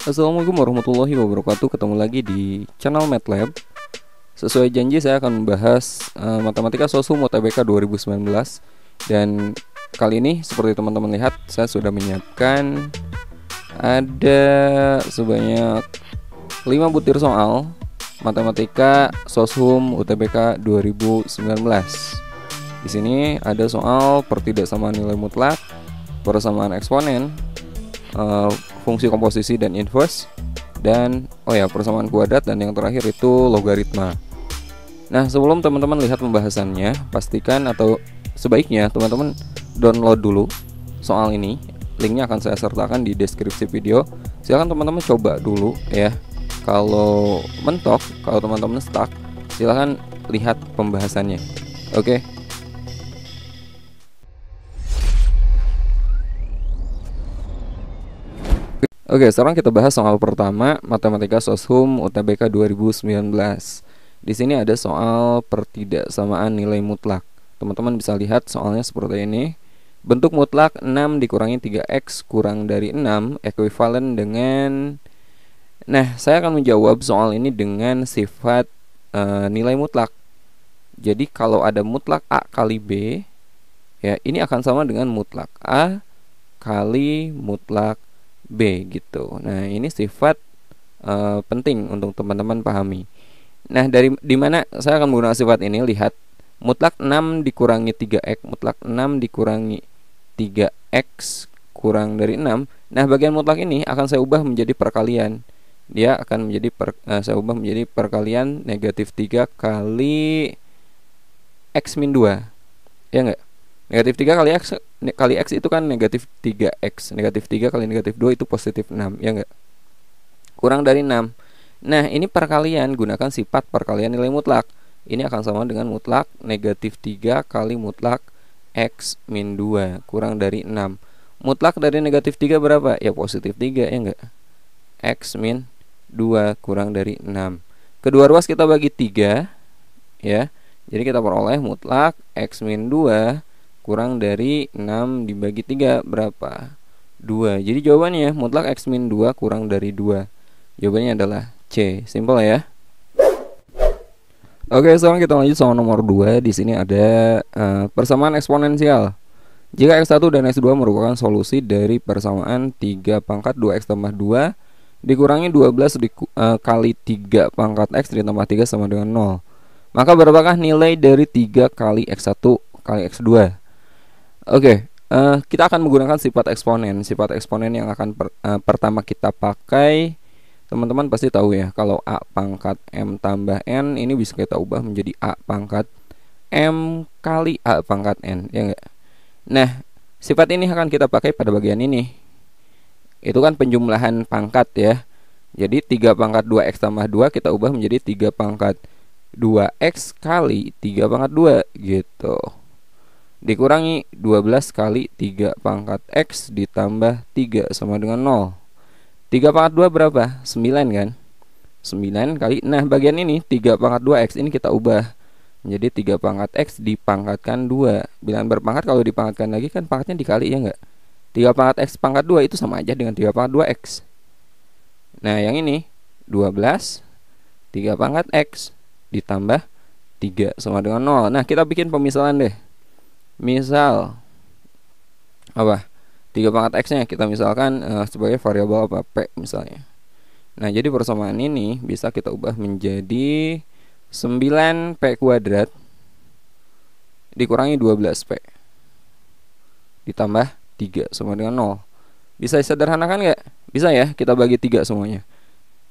Assalamualaikum warahmatullahi wabarakatuh. Ketemu lagi di channel MATLAB. Sesuai janji saya akan membahas uh, matematika sosum UTBK 2019 dan kali ini seperti teman-teman lihat saya sudah menyiapkan ada sebanyak 5 butir soal matematika sosum UTBK 2019. Di sini ada soal pertidaksamaan nilai mutlak, persamaan eksponen, eh, fungsi komposisi dan inverse dan oh ya persamaan kuadrat dan yang terakhir itu logaritma. Nah, sebelum teman-teman lihat pembahasannya, pastikan atau sebaiknya teman-teman download dulu soal ini. Linknya akan saya sertakan di deskripsi video. Silahkan teman-teman coba dulu ya. Kalau mentok, kalau teman-teman stuck, silahkan lihat pembahasannya. Oke, Oke, sekarang kita bahas soal pertama Matematika Soshum UTBK 2019. Di sini ada soal pertidaksamaan nilai mutlak. Teman-teman bisa lihat soalnya seperti ini. Bentuk mutlak 6 dikurangi 3x kurang dari 6 ekuivalen dengan Nah, saya akan menjawab soal ini dengan sifat uh, nilai mutlak. Jadi kalau ada mutlak A kali B, ya ini akan sama dengan mutlak A kali mutlak B gitu. Nah, ini sifat uh, penting untuk teman-teman pahami. Nah, dari di mana saya akan menggunakan sifat ini lihat mutlak 6 dikurangi 3x mutlak 6 dikurangi 3x kurang dari 6. Nah, bagian mutlak ini akan saya ubah menjadi perkalian. Dia akan menjadi per, uh, saya ubah menjadi perkalian negatif 3 kali x min 2. Ya enggak? Negatif 3 kali X kali X itu kan negatif 3X Negatif 3 kali negatif 2 itu positif 6 Ya enggak? Kurang dari 6 Nah ini perkalian Gunakan sifat perkalian nilai mutlak Ini akan sama dengan mutlak Negatif 3 kali mutlak X min 2 Kurang dari 6 Mutlak dari negatif 3 berapa? Ya positif 3 ya enggak? X min 2 kurang dari 6 Kedua ruas kita bagi 3 ya. Jadi kita peroleh mutlak X min 2 kurang dari 6 dibagi 3 berapa? 2. Jadi jawabannya ya, mutlak X min 2 kurang dari 2. Jawabannya adalah C. Simple ya. Oke, sekarang kita lanjut soal nomor 2. Di sini ada uh, persamaan eksponensial. Jika X1 dan X2 merupakan solusi dari persamaan 3 pangkat 2X tambah 2 dikurangi 12 di, uh, kali 3 pangkat X ditambah 3 sama dengan 0. Maka berapakah nilai dari 3 kali X1 kali X2? Oke, okay, uh, eh, kita akan menggunakan sifat eksponen. Sifat eksponen yang akan per, uh, pertama kita pakai, teman-teman pasti tahu ya. Kalau a pangkat m tambah n ini bisa kita ubah menjadi a pangkat m kali a pangkat n, ya enggak? Nah, sifat ini akan kita pakai pada bagian ini. Itu kan penjumlahan pangkat ya. Jadi 3 pangkat 2x tambah 2 kita ubah menjadi 3 pangkat 2x kali 3 pangkat 2 gitu dikurangi 12 kali 3 pangkat X ditambah 3 sama dengan 0 3 pangkat 2 berapa? 9 kan? 9 kali Nah bagian ini 3 pangkat 2X ini kita ubah Menjadi 3 pangkat X dipangkatkan 2 Bilangan berpangkat kalau dipangkatkan lagi kan pangkatnya dikali ya enggak? 3 pangkat X pangkat 2 itu sama aja dengan 3 pangkat 2X Nah yang ini 12 3 pangkat X ditambah 3 sama dengan 0 Nah kita bikin pemisalan deh misal apa tiga pangkat x nya kita misalkan uh, sebagai variabel apa p misalnya nah jadi persamaan ini bisa kita ubah menjadi 9 p kuadrat dikurangi 12 p ditambah 3 sama dengan 0 bisa disederhanakan nggak bisa ya kita bagi tiga semuanya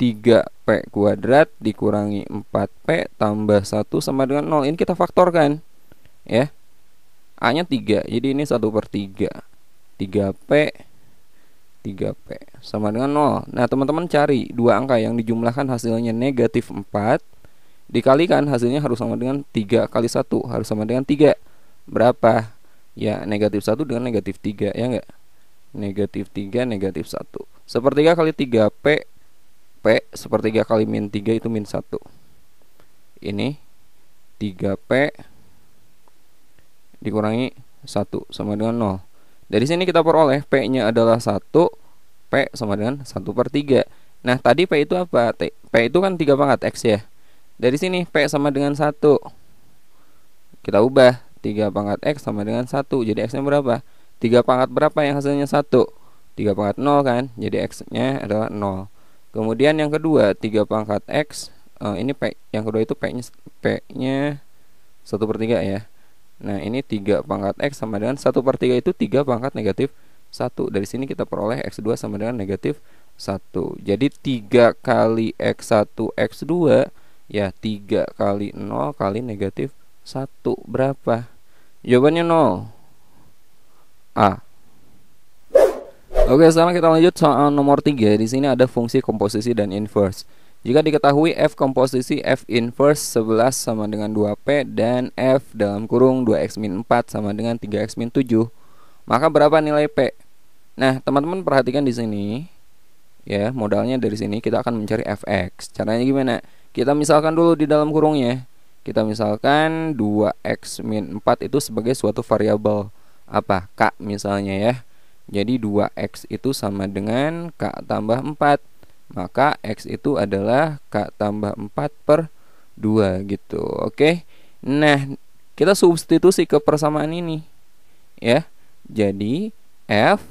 3P kuadrat dikurangi 4P tambah 1 sama dengan 0 Ini kita faktorkan ya A nya 3 Jadi ini 1 per 3 3P 3P Sama dengan 0 Nah teman-teman cari dua angka yang dijumlahkan hasilnya negatif 4 Dikalikan hasilnya harus sama dengan 3 kali 1 Harus sama dengan 3 Berapa? Ya negatif 1 dengan negatif 3 Ya enggak? Negatif 3 negatif 1 Sepertiga kali 3P P sepertiga kali min 3 itu min 1 Ini 3P dikurangi 1 sama dengan 0 Dari sini kita peroleh P-nya adalah 1 P sama dengan 1 per 3 Nah tadi P itu apa? T, P itu kan 3 pangkat X ya Dari sini P sama dengan 1 Kita ubah 3 pangkat X sama dengan 1 Jadi X nya berapa? 3 pangkat berapa yang hasilnya 1? 3 pangkat 0 kan? Jadi X nya adalah 0 Kemudian yang kedua 3 pangkat X uh, Ini P Yang kedua itu P nya P nya 1 per 3 ya Nah ini 3 pangkat X sama dengan 1 per 3 itu 3 pangkat negatif 1 Dari sini kita peroleh X2 sama dengan negatif 1 Jadi 3 kali X1 X2 Ya 3 kali 0 kali negatif 1 Berapa? Jawabannya 0 A Oke sekarang kita lanjut soal nomor 3 Di sini ada fungsi komposisi dan inverse jika diketahui F komposisi F inverse 11 sama dengan 2P dan F dalam kurung 2X-4 sama dengan 3X-7, maka berapa nilai P? Nah, teman-teman perhatikan di sini. Ya, modalnya dari sini kita akan mencari Fx. Caranya gimana? Kita misalkan dulu di dalam kurungnya. Kita misalkan 2x-4 itu sebagai suatu variabel apa? K misalnya ya. Jadi 2x itu sama dengan K tambah 4 maka X itu adalah K tambah 4 per 2 gitu Oke Nah kita substitusi ke persamaan ini Ya Jadi F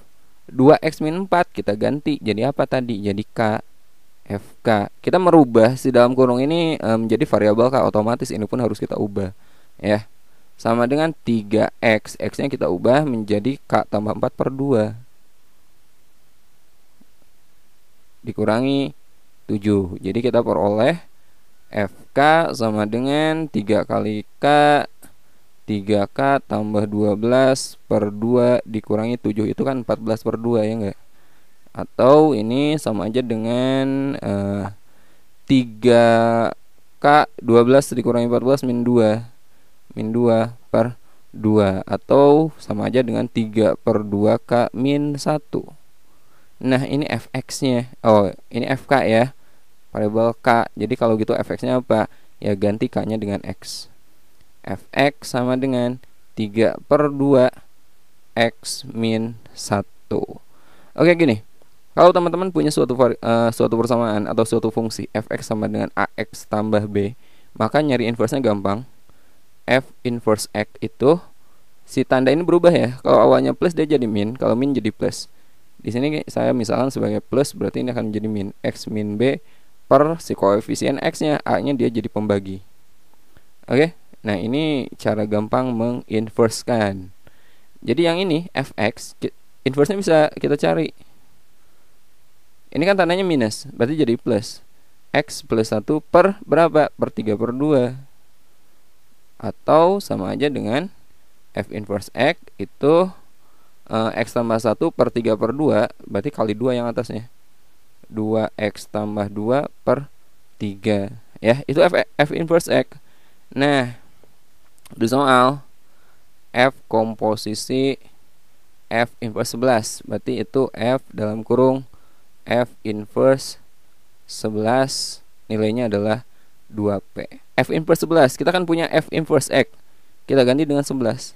2X min 4 kita ganti jadi apa tadi? Jadi K FK Kita merubah si dalam kurung ini menjadi menjadi variabel K otomatis Ini pun harus kita ubah Ya sama dengan 3x X nya kita ubah menjadi K tambah 4 per 2 dikurangi 7 Jadi kita peroleh FK sama dengan 3 kali K 3K tambah 12 per 2 dikurangi 7 itu kan 14 per 2 ya enggak Atau ini sama aja dengan uh, 3K 12 dikurangi 14 min 2 Min 2 per 2 Atau sama aja dengan 3 per 2K min 1 Nah ini fx-nya. Oh ini fk ya. variable k. Jadi kalau gitu fx-nya apa? Ya ganti k-nya dengan x. fx sama dengan 3 per 2 x min 1. Oke gini. Kalau teman-teman punya suatu uh, suatu persamaan atau suatu fungsi fx sama dengan ax tambah b, maka nyari inverse-nya gampang. f inverse x itu si tanda ini berubah ya. Kalau awalnya plus dia jadi min, kalau min jadi plus. Di sini saya misalkan sebagai plus berarti ini akan menjadi min X min B per si koefisien X-nya. A-nya dia jadi pembagi. Oke, nah ini cara gampang menginverskan. Jadi yang ini fx inversnya bisa kita cari. Ini kan tandanya minus, berarti jadi plus. X plus 1 per berapa? Per 3 per 2 Atau sama aja dengan F inverse X itu e, X tambah 1 per 3 per 2 Berarti kali 2 yang atasnya 2X tambah 2 per 3 ya Itu F, F inverse X Nah Di soal F komposisi F inverse 11 Berarti itu F dalam kurung F inverse 11 Nilainya adalah 2P F inverse 11 Kita kan punya F inverse X Kita ganti dengan 11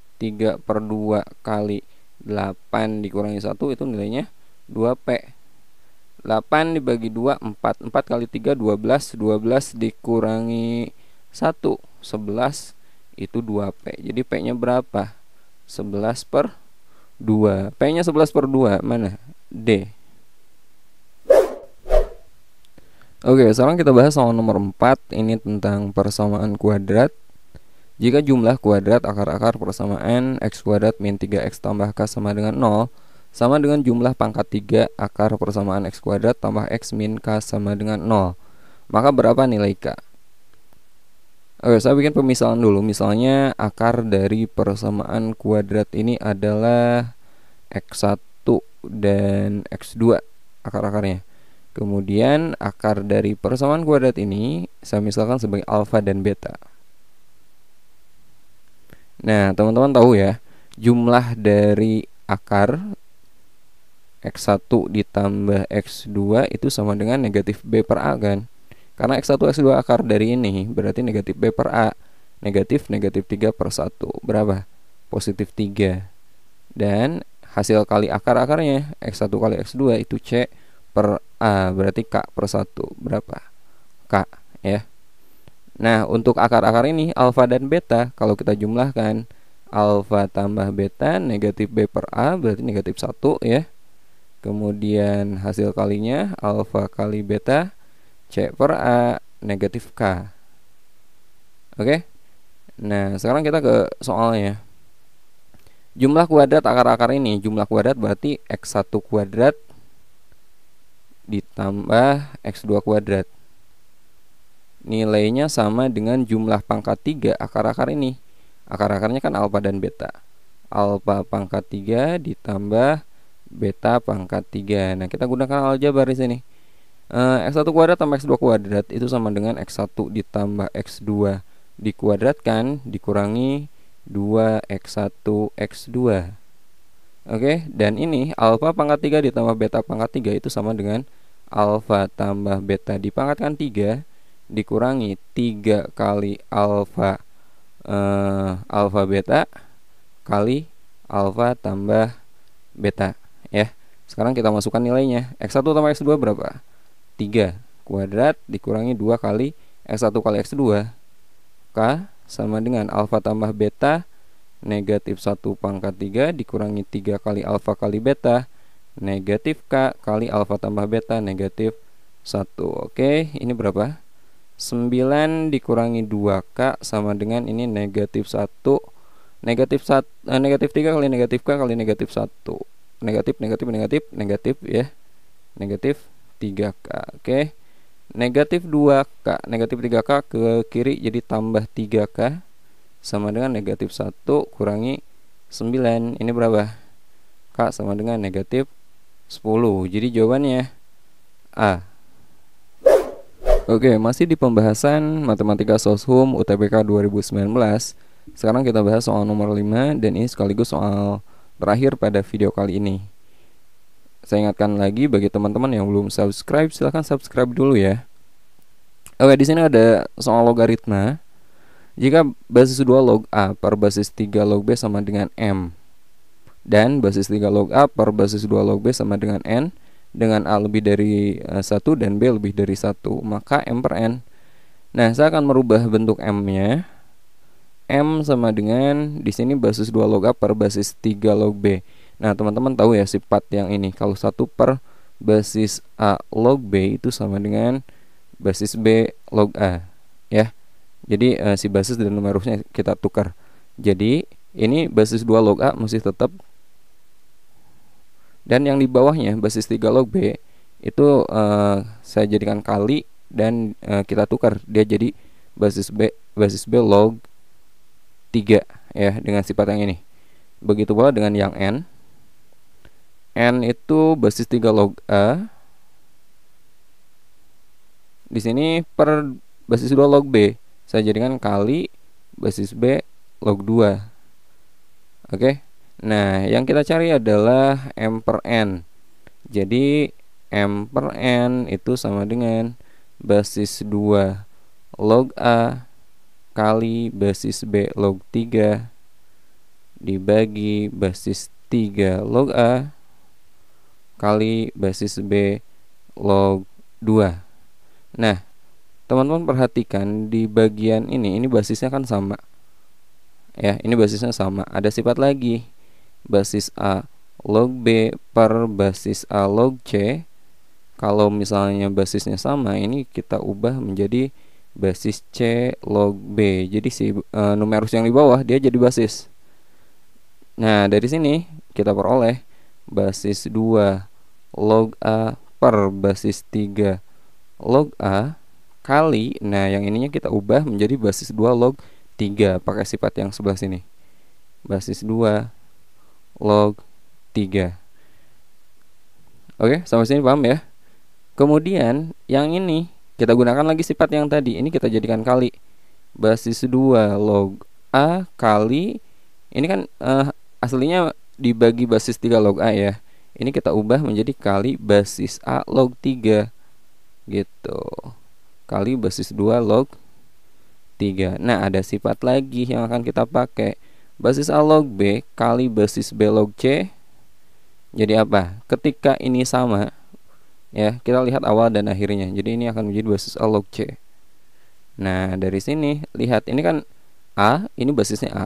3 per 2 kali 8 dikurangi 1 itu nilainya 2P 8 dibagi 2 4 4 kali 3 12 12 dikurangi 1 11 itu 2P jadi P nya berapa 11 per 2 P nya 11 per 2 mana D Oke sekarang kita bahas soal nomor 4 ini tentang persamaan kuadrat jika jumlah kuadrat akar-akar persamaan x kuadrat min 3x tambah k sama dengan 0 sama dengan jumlah pangkat 3 akar persamaan x kuadrat tambah x min k sama dengan 0 maka berapa nilai k? Oke, saya bikin pemisahan dulu. Misalnya akar dari persamaan kuadrat ini adalah x1 dan x2 akar-akarnya. Kemudian akar dari persamaan kuadrat ini saya misalkan sebagai alfa dan beta. Nah, teman-teman tahu ya, jumlah dari akar X1 ditambah X2 itu sama dengan negatif B per A kan? Karena X1, X2 akar dari ini berarti negatif B per A. Negatif, negatif 3 per 1. Berapa? Positif 3. Dan hasil kali akar-akarnya X1 kali X2 itu C per A. Berarti K per 1. Berapa? K ya. Nah, untuk akar-akar ini alfa dan beta kalau kita jumlahkan alfa tambah beta negatif B per A berarti negatif 1 ya. Kemudian hasil kalinya alfa kali beta C per A negatif K. Oke. Nah, sekarang kita ke soalnya. Jumlah kuadrat akar-akar ini, jumlah kuadrat berarti x1 kuadrat ditambah x2 kuadrat nilainya sama dengan jumlah pangkat 3 akar-akar ini. Akar-akarnya kan alfa dan beta. Alfa pangkat 3 ditambah beta pangkat 3. Nah, kita gunakan aljabar di sini. E, eh, X1 kuadrat tambah X2 kuadrat itu sama dengan X1 ditambah X2 dikuadratkan dikurangi 2X1 X2. Oke, dan ini alfa pangkat 3 ditambah beta pangkat 3 itu sama dengan alfa tambah beta dipangkatkan 3 dikurangi 3 kali alfa eh, alfa beta kali alfa tambah beta ya. Sekarang kita masukkan nilainya. X1 tambah X2 berapa? 3 kuadrat dikurangi 2 kali X1 kali X2 K sama dengan alfa tambah beta negatif 1 pangkat 3 dikurangi 3 kali alfa kali beta negatif K kali alfa tambah beta negatif 1 Oke ini berapa? 9 dikurangi 2K sama dengan ini negatif 1 negatif 1 eh, negatif 3 kali negatif K kali negatif 1 negatif negatif negatif negatif ya negatif 3K oke okay. negatif 2K negatif 3K ke kiri jadi tambah 3K sama dengan negatif 1 kurangi 9 ini berapa K sama dengan negatif 10 jadi jawabannya A Oke, masih di pembahasan Matematika Soshum UTBK 2019. Sekarang kita bahas soal nomor 5 dan ini sekaligus soal terakhir pada video kali ini. Saya ingatkan lagi bagi teman-teman yang belum subscribe, silahkan subscribe dulu ya. Oke, di sini ada soal logaritma. Jika basis 2 log A per basis 3 log B sama dengan M dan basis 3 log A per basis 2 log B sama dengan N, dengan A lebih dari eh, satu dan B lebih dari satu maka M per N nah saya akan merubah bentuk M nya M sama dengan di sini basis 2 log A per basis 3 log B nah teman-teman tahu ya sifat yang ini kalau satu per basis A log B itu sama dengan basis B log A ya jadi uh, si basis dan numerusnya kita tukar jadi ini basis 2 log A masih tetap dan yang di bawahnya basis 3 log B itu uh, saya jadikan kali dan uh, kita tukar dia jadi basis B basis B log 3 ya dengan sifat yang ini begitu pula dengan yang N N itu basis 3 log A di sini per basis 2 log B saya jadikan kali basis B log 2 oke okay? Nah, yang kita cari adalah M per N. Jadi, M per N itu sama dengan basis 2 log A kali basis B log 3 dibagi basis 3 log A kali basis B log 2. Nah, teman-teman perhatikan di bagian ini, ini basisnya kan sama. Ya, ini basisnya sama. Ada sifat lagi basis A log B per basis A log C kalau misalnya basisnya sama ini kita ubah menjadi basis C log B jadi si e, numerus yang di bawah dia jadi basis nah dari sini kita peroleh basis 2 log A per basis 3 log A kali nah yang ininya kita ubah menjadi basis 2 log 3 pakai sifat yang sebelah sini basis 2 log 3 Oke sampai sini paham ya Kemudian yang ini kita gunakan lagi sifat yang tadi Ini kita jadikan kali Basis 2 log A kali Ini kan uh, aslinya dibagi basis 3 log A ya Ini kita ubah menjadi kali basis A log 3 Gitu Kali basis 2 log 3 Nah ada sifat lagi yang akan kita pakai Basis A log B kali basis B log C jadi apa? Ketika ini sama ya, kita lihat awal dan akhirnya. Jadi ini akan menjadi basis A log C. Nah, dari sini lihat ini kan A, ini basisnya A.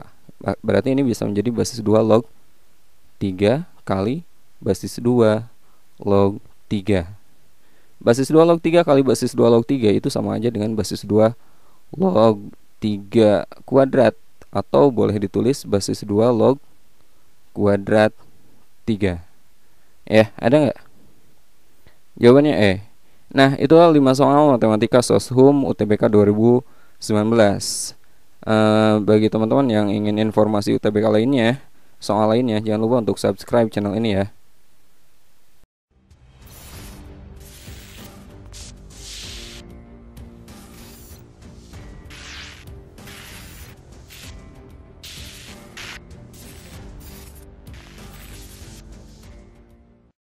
Berarti ini bisa menjadi basis 2 log 3 kali basis 2 log 3. Basis 2 log 3 kali basis 2 log 3 itu sama aja dengan basis 2 log 3 kuadrat atau boleh ditulis basis 2 log kuadrat 3 ya eh, ada nggak jawabannya E nah itulah 5 soal matematika soshum UTBK 2019 e, bagi teman-teman yang ingin informasi UTBK lainnya, soal lainnya, jangan lupa untuk subscribe channel ini ya.